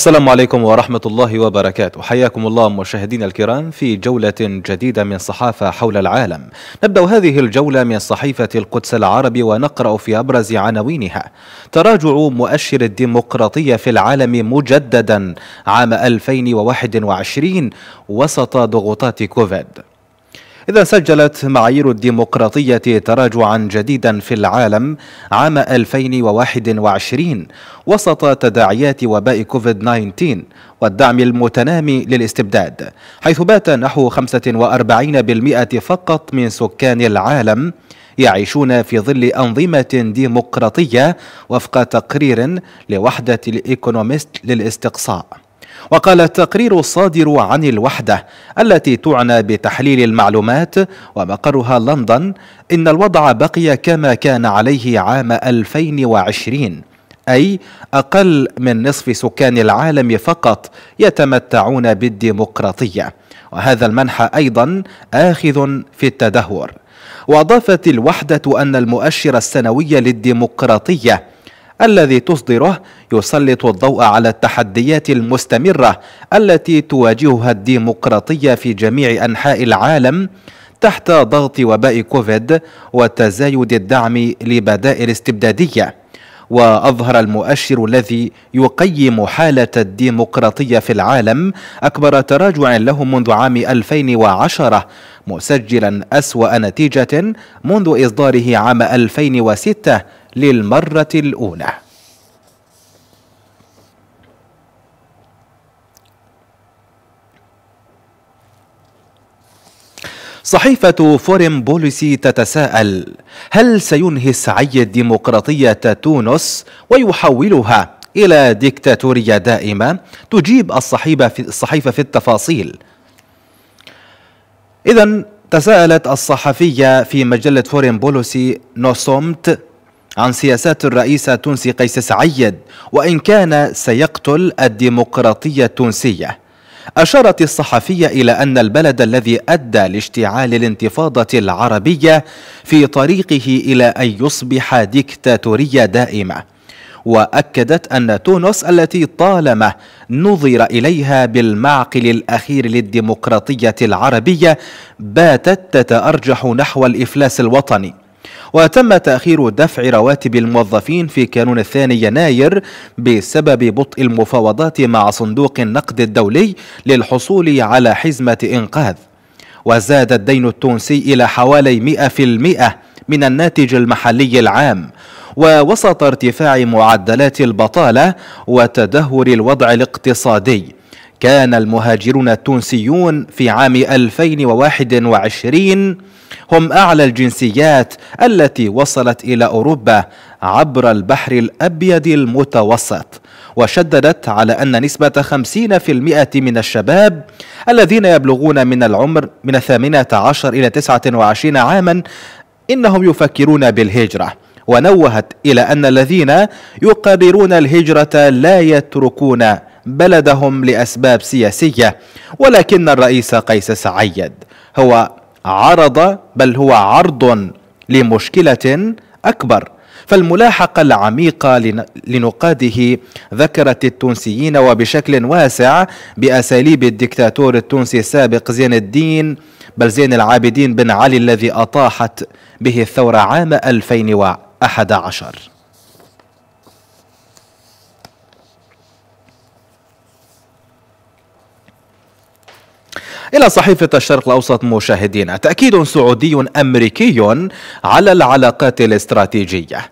السلام عليكم ورحمة الله وبركاته حياكم الله مشاهدينا الكرام في جولة جديدة من صحافة حول العالم نبدأ هذه الجولة من صحيفة القدس العربي ونقرأ في أبرز عناوينها تراجع مؤشر الديمقراطية في العالم مجددا عام 2021 وسط ضغوطات كوفيد إذا سجلت معايير الديمقراطية تراجعا جديدا في العالم عام 2021 وسط تداعيات وباء كوفيد 19 والدعم المتنامي للاستبداد حيث بات نحو 45% فقط من سكان العالم يعيشون في ظل أنظمة ديمقراطية وفق تقرير لوحدة الإيكونوميست للاستقصاء وقال التقرير الصادر عن الوحدة التي تعنى بتحليل المعلومات ومقرها لندن إن الوضع بقي كما كان عليه عام 2020 أي أقل من نصف سكان العالم فقط يتمتعون بالديمقراطية وهذا المنحى أيضا آخذ في التدهور وأضافت الوحدة أن المؤشر السنوي للديمقراطية الذي تصدره يسلط الضوء على التحديات المستمرة التي تواجهها الديمقراطية في جميع أنحاء العالم تحت ضغط وباء كوفيد وتزايد الدعم لبدائل استبدادية وأظهر المؤشر الذي يقيم حالة الديمقراطية في العالم أكبر تراجع له منذ عام 2010 مسجلا أسوأ نتيجة منذ إصداره عام 2006 للمرة الأولى صحيفة فورين بوليسي تتساءل هل سينهي السعي الديمقراطية تونس ويحولها إلى ديكتاتورية دائمة تجيب الصحيفة في, الصحيفة في التفاصيل إذا تساءلت الصحفية في مجلة فورين بوليسي نوسومت عن سياسات الرئيس التونسي قيس سعيد وإن كان سيقتل الديمقراطية التونسية أشارت الصحفية إلى أن البلد الذي أدى لاشتعال الانتفاضة العربية في طريقه إلى أن يصبح ديكتاتورية دائمة وأكدت أن تونس التي طالما نظر إليها بالمعقل الأخير للديمقراطية العربية باتت تتأرجح نحو الإفلاس الوطني وتم تأخير دفع رواتب الموظفين في كانون الثاني يناير بسبب بطء المفاوضات مع صندوق النقد الدولي للحصول على حزمة إنقاذ وزاد الدين التونسي إلى حوالي 100% من الناتج المحلي العام ووسط ارتفاع معدلات البطالة وتدهور الوضع الاقتصادي كان المهاجرون التونسيون في عام 2021 هم أعلى الجنسيات التي وصلت إلى أوروبا عبر البحر الأبيض المتوسط وشددت على أن نسبة 50% من الشباب الذين يبلغون من العمر من 18 إلى 29 عاما إنهم يفكرون بالهجرة ونوهت إلى أن الذين يقررون الهجرة لا يتركون بلدهم لأسباب سياسية ولكن الرئيس قيس سعيد هو عرض بل هو عرض لمشكلة أكبر فالملاحقة العميقة لنقاده ذكرت التونسيين وبشكل واسع بأساليب الدكتاتور التونسي السابق زين الدين بل زين العابدين بن علي الذي أطاحت به الثورة عام 2011 إلى صحيفة الشرق الأوسط مشاهدينا تأكيد سعودي أمريكي على العلاقات الاستراتيجية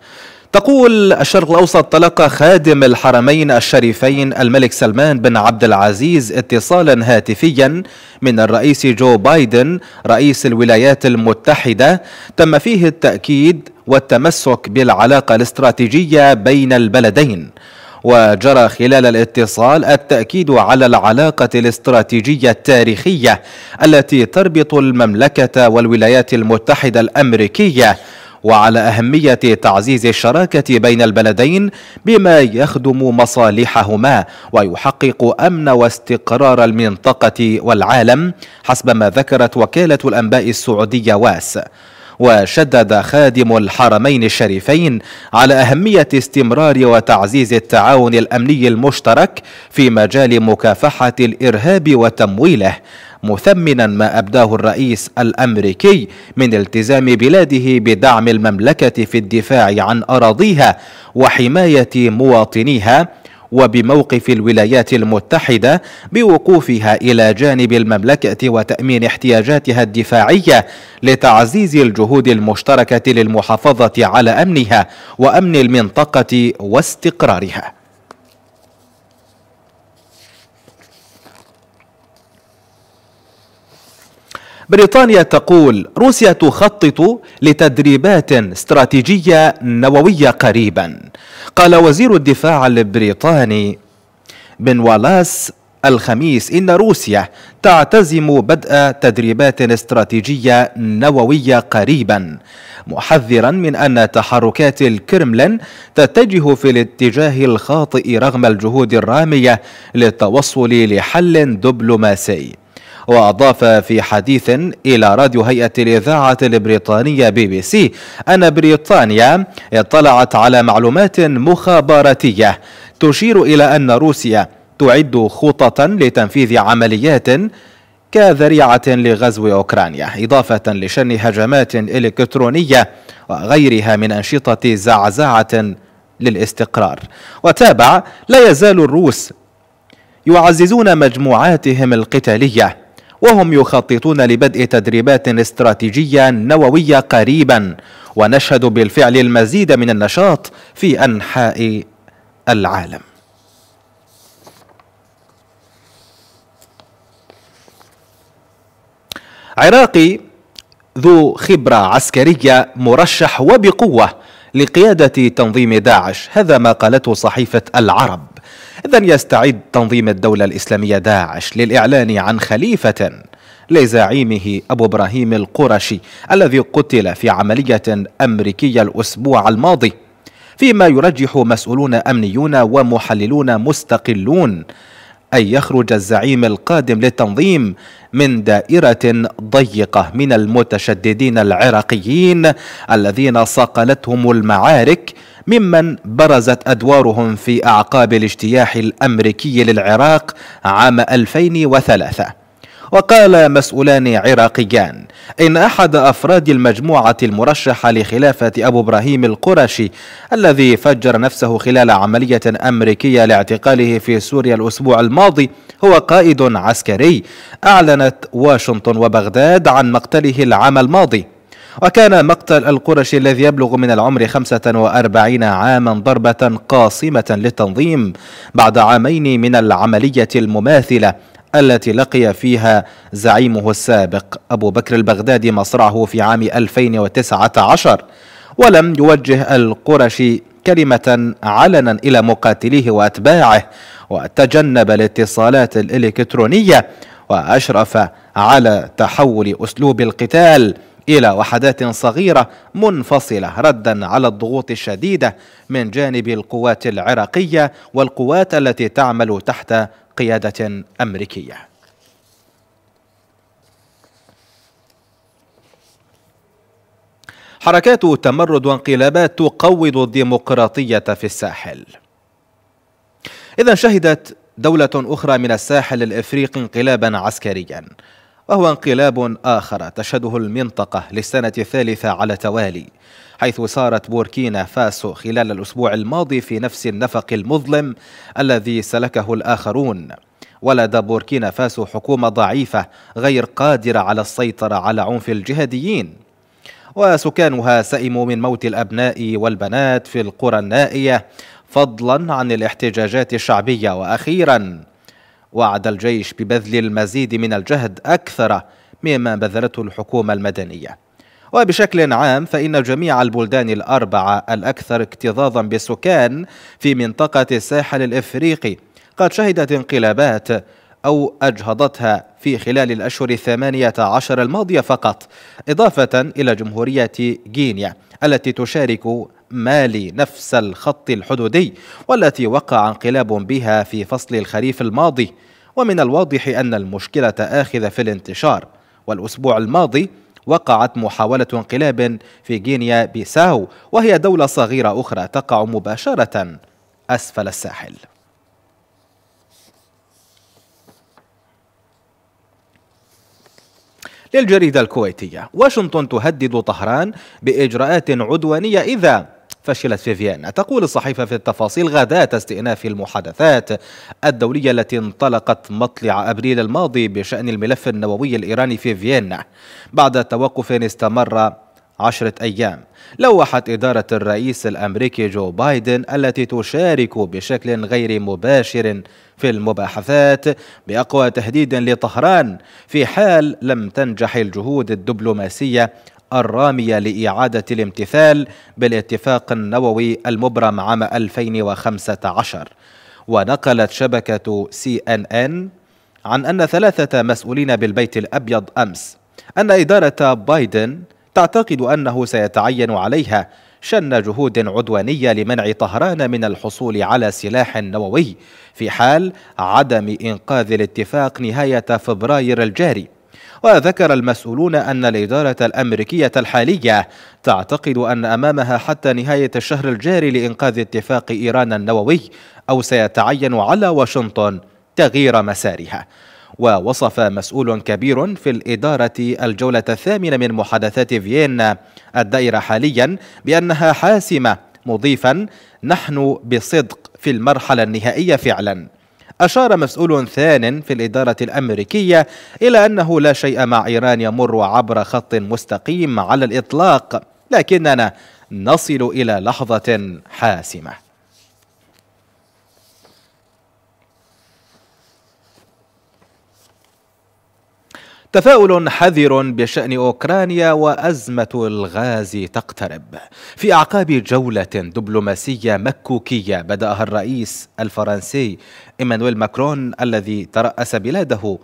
تقول الشرق الاوسط تلقى خادم الحرمين الشريفين الملك سلمان بن عبد العزيز اتصالا هاتفيا من الرئيس جو بايدن رئيس الولايات المتحده تم فيه التاكيد والتمسك بالعلاقه الاستراتيجيه بين البلدين وجرى خلال الاتصال التأكيد على العلاقة الاستراتيجية التاريخية التي تربط المملكة والولايات المتحدة الأمريكية وعلى أهمية تعزيز الشراكة بين البلدين بما يخدم مصالحهما ويحقق أمن واستقرار المنطقة والعالم حسب ما ذكرت وكالة الأنباء السعودية واس وشدد خادم الحرمين الشريفين على أهمية استمرار وتعزيز التعاون الأمني المشترك في مجال مكافحة الإرهاب وتمويله مثمنا ما أبداه الرئيس الأمريكي من التزام بلاده بدعم المملكة في الدفاع عن أراضيها وحماية مواطنيها وبموقف الولايات المتحدة بوقوفها إلى جانب المملكة وتأمين احتياجاتها الدفاعية لتعزيز الجهود المشتركة للمحافظة على أمنها وأمن المنطقة واستقرارها بريطانيا تقول روسيا تخطط لتدريبات استراتيجية نووية قريبا قال وزير الدفاع البريطاني بن والاس الخميس إن روسيا تعتزم بدء تدريبات استراتيجية نووية قريبا محذرا من أن تحركات الكرملين تتجه في الاتجاه الخاطئ رغم الجهود الرامية للتوصل لحل دبلوماسي وأضاف في حديث إلى راديو هيئة الإذاعة البريطانية بي بي سي أن بريطانيا اطلعت على معلومات مخابراتية تشير إلى أن روسيا تعد خططا لتنفيذ عمليات كذريعة لغزو أوكرانيا إضافة لشن هجمات إلكترونية وغيرها من أنشطة زعزعة للاستقرار وتابع لا يزال الروس يعززون مجموعاتهم القتاليه وهم يخططون لبدء تدريبات استراتيجية نووية قريبا ونشهد بالفعل المزيد من النشاط في أنحاء العالم عراقي ذو خبرة عسكرية مرشح وبقوة لقيادة تنظيم داعش هذا ما قالته صحيفة العرب إذا يستعد تنظيم الدولة الإسلامية داعش للإعلان عن خليفة لزعيمه أبو إبراهيم القرشي الذي قتل في عملية أمريكية الأسبوع الماضي فيما يرجح مسؤولون أمنيون ومحللون مستقلون أن يخرج الزعيم القادم للتنظيم من دائرة ضيقة من المتشددين العراقيين الذين صقلتهم المعارك ممن برزت أدوارهم في أعقاب الاجتياح الأمريكي للعراق عام 2003 وقال مسؤولان عراقيان إن أحد أفراد المجموعة المرشحة لخلافة أبو إبراهيم القرشي الذي فجر نفسه خلال عملية أمريكية لاعتقاله في سوريا الأسبوع الماضي هو قائد عسكري أعلنت واشنطن وبغداد عن مقتله العام الماضي وكان مقتل القرشي الذي يبلغ من العمر 45 عاما ضربة قاصمة للتنظيم بعد عامين من العملية المماثلة التي لقي فيها زعيمه السابق أبو بكر البغدادي مصرعه في عام 2019 ولم يوجه القرشي كلمة علنا إلى مقاتليه وأتباعه وتجنب الاتصالات الإلكترونية وأشرف على تحول أسلوب القتال إلى وحدات صغيرة منفصلة ردا على الضغوط الشديدة من جانب القوات العراقية والقوات التي تعمل تحت قيادة أمريكية حركات تمرد وانقلابات تقوض الديمقراطية في الساحل إذا شهدت دولة أخرى من الساحل الإفريقي انقلابا عسكريا وهو انقلاب آخر تشهده المنطقة للسنة الثالثة على توالي حيث صارت بوركينا فاسو خلال الأسبوع الماضي في نفس النفق المظلم الذي سلكه الآخرون ولدى بوركينا فاسو حكومة ضعيفة غير قادرة على السيطرة على عنف الجهاديين وسكانها سئموا من موت الأبناء والبنات في القرى النائية فضلا عن الاحتجاجات الشعبية وأخيرا وعد الجيش ببذل المزيد من الجهد أكثر مما بذلته الحكومة المدنية وبشكل عام فإن جميع البلدان الأربعة الأكثر اكتظاظا بالسكان في منطقة الساحل الإفريقي قد شهدت انقلابات أو أجهضتها في خلال الأشهر الثمانية عشر الماضية فقط إضافة إلى جمهورية غينيا التي تشارك مالي نفس الخط الحدودي والتي وقع انقلاب بها في فصل الخريف الماضي ومن الواضح أن المشكلة آخذة في الانتشار والأسبوع الماضي وقعت محاولة انقلاب في غينيا بيساو وهي دولة صغيرة أخرى تقع مباشرة أسفل الساحل للجريدة الكويتية واشنطن تهدد طهران بإجراءات عدوانية إذا فشلت في فيينا تقول الصحيفة في التفاصيل غداة استئناف المحادثات الدولية التي انطلقت مطلع أبريل الماضي بشأن الملف النووي الإيراني في فيينا بعد توقف استمر عشرة أيام لوحت إدارة الرئيس الأمريكي جو بايدن التي تشارك بشكل غير مباشر في المباحثات بأقوى تهديد لطهران في حال لم تنجح الجهود الدبلوماسية الرامية لإعادة الامتثال بالاتفاق النووي المبرم عام 2015 ونقلت شبكة سي ان ان عن أن ثلاثة مسؤولين بالبيت الأبيض أمس أن إدارة بايدن تعتقد أنه سيتعين عليها شن جهود عدوانية لمنع طهران من الحصول على سلاح نووي في حال عدم إنقاذ الاتفاق نهاية فبراير الجاري وذكر المسؤولون أن الإدارة الأمريكية الحالية تعتقد أن أمامها حتى نهاية الشهر الجاري لإنقاذ اتفاق إيران النووي أو سيتعين على واشنطن تغيير مسارها ووصف مسؤول كبير في الإدارة الجولة الثامنة من محادثات فيينا الدائرة حاليا بأنها حاسمة مضيفا نحن بصدق في المرحلة النهائية فعلا أشار مسؤول ثان في الإدارة الأمريكية إلى أنه لا شيء مع إيران يمر عبر خط مستقيم على الإطلاق لكننا نصل إلى لحظة حاسمة تفاؤل حذر بشأن أوكرانيا وأزمة الغاز تقترب في أعقاب جولة دبلوماسية مكوكية بدأها الرئيس الفرنسي إيمانويل ماكرون الذي ترأس بلاده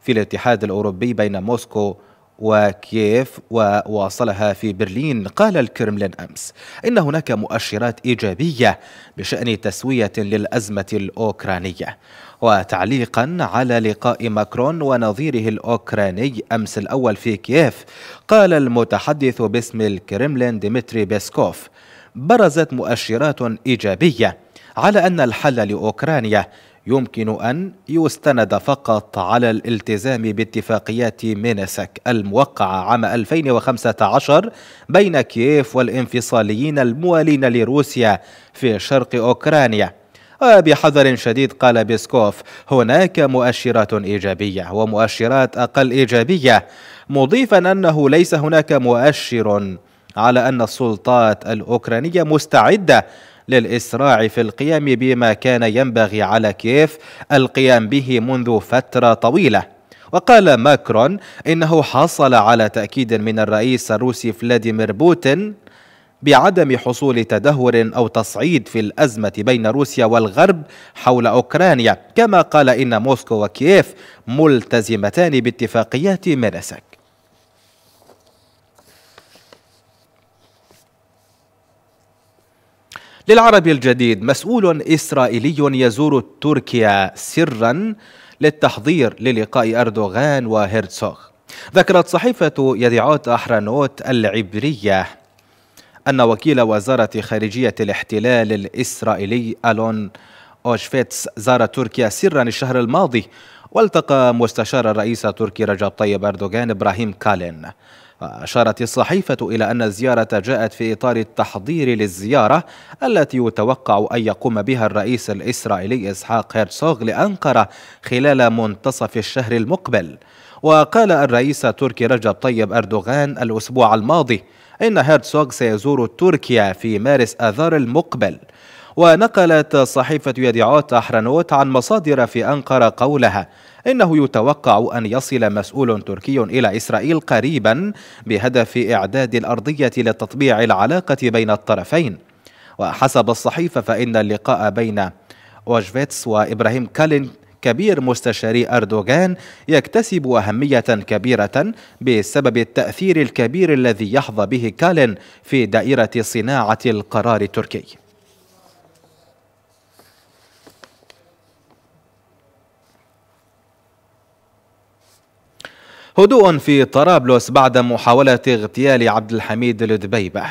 في الاتحاد الأوروبي بين موسكو وكييف وواصلها في برلين قال الكرملين أمس إن هناك مؤشرات إيجابية بشأن تسوية للأزمة الأوكرانية وتعليقا على لقاء ماكرون ونظيره الأوكراني أمس الأول في كييف قال المتحدث باسم الكرملين ديمتري بيسكوف برزت مؤشرات إيجابية على أن الحل لأوكرانيا يمكن أن يستند فقط على الالتزام باتفاقيات مينسك الموقعة عام 2015 بين كييف والانفصاليين الموالين لروسيا في شرق أوكرانيا وبحذر شديد قال بيسكوف هناك مؤشرات إيجابية ومؤشرات أقل إيجابية مضيفا أنه ليس هناك مؤشر على أن السلطات الأوكرانية مستعدة للإسراع في القيام بما كان ينبغي على كيف القيام به منذ فترة طويلة وقال ماكرون انه حصل على تاكيد من الرئيس الروسي فلاديمير بوتين بعدم حصول تدهور او تصعيد في الازمه بين روسيا والغرب حول اوكرانيا كما قال ان موسكو وكييف ملتزمتان باتفاقيات مينسك للعربي الجديد مسؤول إسرائيلي يزور تركيا سرا للتحضير للقاء أردوغان وهيرتسوغ ذكرت صحيفة يديعوت أحرانوت العبرية أن وكيل وزارة خارجية الاحتلال الإسرائيلي ألون أوشفيتس زار تركيا سرا الشهر الماضي والتقى مستشار الرئيس التركي رجب طيب أردوغان إبراهيم كالين وأشارت الصحيفة إلى أن الزيارة جاءت في إطار التحضير للزيارة التي يتوقع أن يقوم بها الرئيس الإسرائيلي إسحاق هيرتسوغ لأنقرة خلال منتصف الشهر المقبل وقال الرئيس التركي رجب طيب أردوغان الأسبوع الماضي إن هيرتسوغ سيزور تركيا في مارس آذار المقبل ونقلت صحيفة يديعوت أحرنوت عن مصادر في أنقرة قولها إنه يتوقع أن يصل مسؤول تركي إلى إسرائيل قريبا بهدف إعداد الأرضية لتطبيع العلاقة بين الطرفين وحسب الصحيفة فإن اللقاء بين وجفيتس وإبراهيم كالين كبير مستشاري أردوغان يكتسب أهمية كبيرة بسبب التأثير الكبير الذي يحظى به كالين في دائرة صناعة القرار التركي هدوء في طرابلس بعد محاولة اغتيال عبد الحميد الدبيبة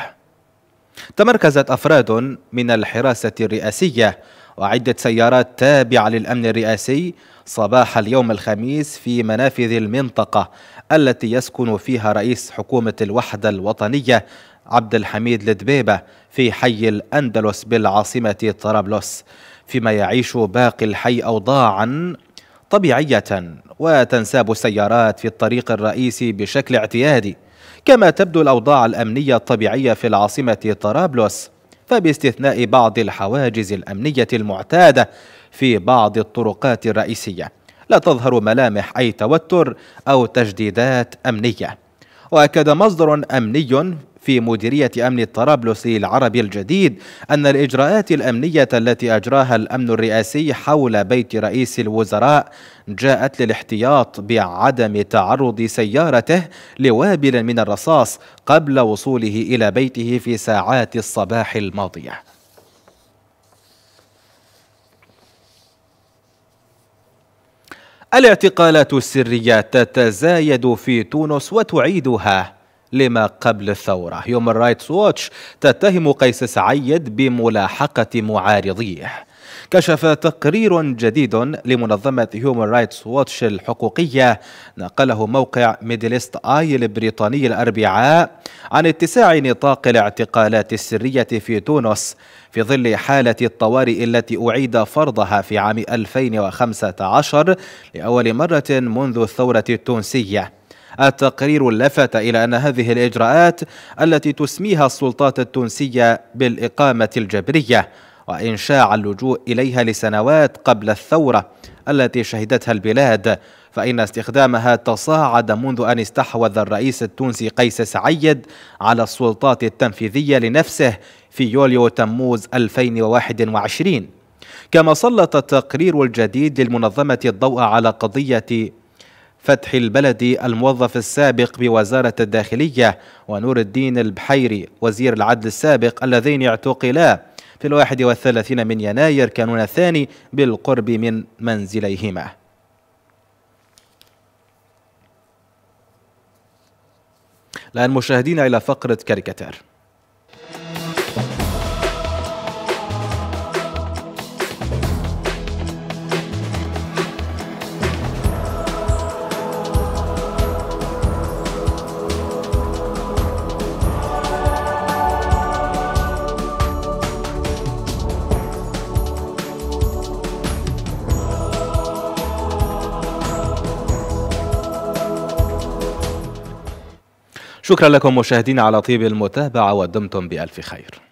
تمركزت أفراد من الحراسة الرئاسية وعدة سيارات تابعة للأمن الرئاسي صباح اليوم الخميس في منافذ المنطقة التي يسكن فيها رئيس حكومة الوحدة الوطنية عبد الحميد الدبيبة في حي الأندلس بالعاصمة طرابلس فيما يعيش باقي الحي أوضاعا طبيعية وتنساب السيارات في الطريق الرئيسي بشكل اعتيادي كما تبدو الأوضاع الأمنية الطبيعية في العاصمة طرابلس فباستثناء بعض الحواجز الأمنية المعتادة في بعض الطرقات الرئيسية لا تظهر ملامح أي توتر أو تجديدات أمنية وأكد مصدر أمني في مديرية أمن الطرابلسي العربي الجديد أن الإجراءات الأمنية التي أجراها الأمن الرئاسي حول بيت رئيس الوزراء جاءت للاحتياط بعدم تعرض سيارته لوابل من الرصاص قبل وصوله إلى بيته في ساعات الصباح الماضية الاعتقالات السرية تتزايد في تونس وتعيدها لما قبل الثورة هيومن رايتس ووتش تتهم قيس سعيد بملاحقة معارضيه كشف تقرير جديد لمنظمة هيومن رايتس ووتش الحقوقية نقله موقع ميدلست آي البريطاني الأربعاء عن اتساع نطاق الاعتقالات السرية في تونس في ظل حالة الطوارئ التي أعيد فرضها في عام 2015 لأول مرة منذ الثورة التونسية التقرير لفت إلى أن هذه الإجراءات التي تسميها السلطات التونسية بالإقامة الجبرية وإنشاء اللجوء إليها لسنوات قبل الثورة التي شهدتها البلاد فإن استخدامها تصاعد منذ أن استحوذ الرئيس التونسي قيس سعيد على السلطات التنفيذية لنفسه في يوليو تموز 2021 كما سلط التقرير الجديد للمنظمة الضوء على قضية فتحي البلدي الموظف السابق بوزارة الداخلية ونور الدين البحيري وزير العدل السابق الذين اعتقلا في الواحد والثلاثين من يناير كانون الثاني بالقرب من منزليهما الآن مشاهدينا إلى فقرة كاريكاتير شكرا لكم مشاهدينا على طيب المتابعة ودمتم بألف خير